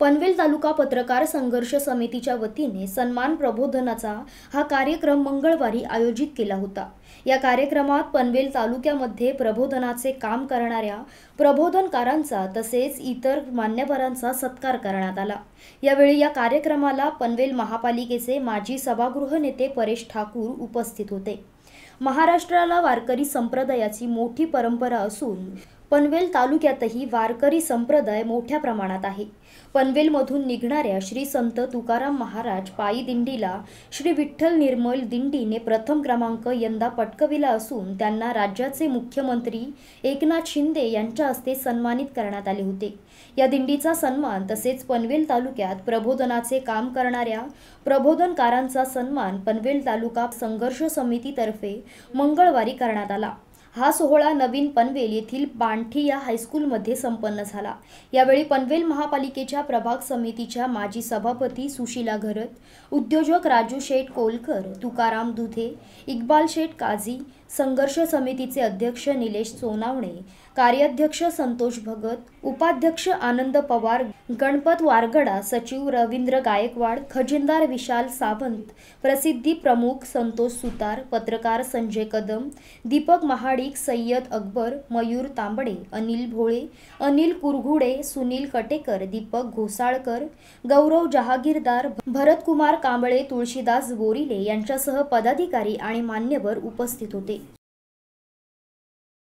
पनवेल तालुका पत्रकार संघर्ष समितीच्या वतीने सन्मान प्रबोधनाचा हा कार्यक्रम मंगळवारी आयोजित केला होता या कार्यक्रमात पनवेल तालुक्यामध्ये प्रबोधनाचे काम करणाऱ्या प्रबोधनकारांचा तसेच इतर मान्यवरांचा सत्कार करण्यात आला यावेळी या कार्यक्रमाला पनवेल महापालिकेचे माजी सभागृह नेते परेश ठाकूर उपस्थित होते महाराष्ट्राला वारकरी संप्रदायाची मोठी परंपरा असून पनवेल तालुक्यातही वारकरी संप्रदाय मोठ्या प्रमाणात आहे पनवेलमधून निघणाऱ्या श्री संत तुकाराम महाराज पायी दिंडीला श्री विठ्ठल निर्मल दिंडीने प्रथम क्रमांक यंदा पटकविला असून त्यांना राज्याचे मुख्यमंत्री एकनाथ शिंदे यांच्या हस्ते सन्मानित करण्यात आले होते या दिंडीचा सन्मान तसेच पनवेल तालुक्यात प्रबोधनाचे काम करणाऱ्या प्रबोधनकारांचा सन्मान पनवेल तालुका संघर्ष समितीतर्फे मंगळवारी करण्यात आला हा सोहळा नवीन पनवेल येथील बांठी या हायस्कूलमध्ये संपन्न झाला यावेळी पनवेल महापालिकेच्या प्रभाग समितीच्या माजी सभापती सुशीला घरत उद्योजक राजू शेठ कोलकर तुकाराम दुधे इक्बाल शेठ काझी संघर्ष समितीचे अध्यक्ष निलेश सोनावणे कार्याध्यक्ष संतोष भगत उपाध्यक्ष आनंद पवार गणपत वारगडा सचिव रवींद्र गायकवाड खजिनदार विशाल सावंत प्रसिद्धी प्रमुख संतोष सुतार पत्रकार संजय कदम दीपक महाडिक सय्यद अकबर मयूर तांबडे अनिल भोळे अनिल कुरघुडे सुनील कटेकर दीपक घोसाळकर गौरव जहागीरदार भरतकुमार कांबळे तुळशीदास बोरिले यांच्यासह पदाधिकारी आणि मान्यवर उपस्थित होते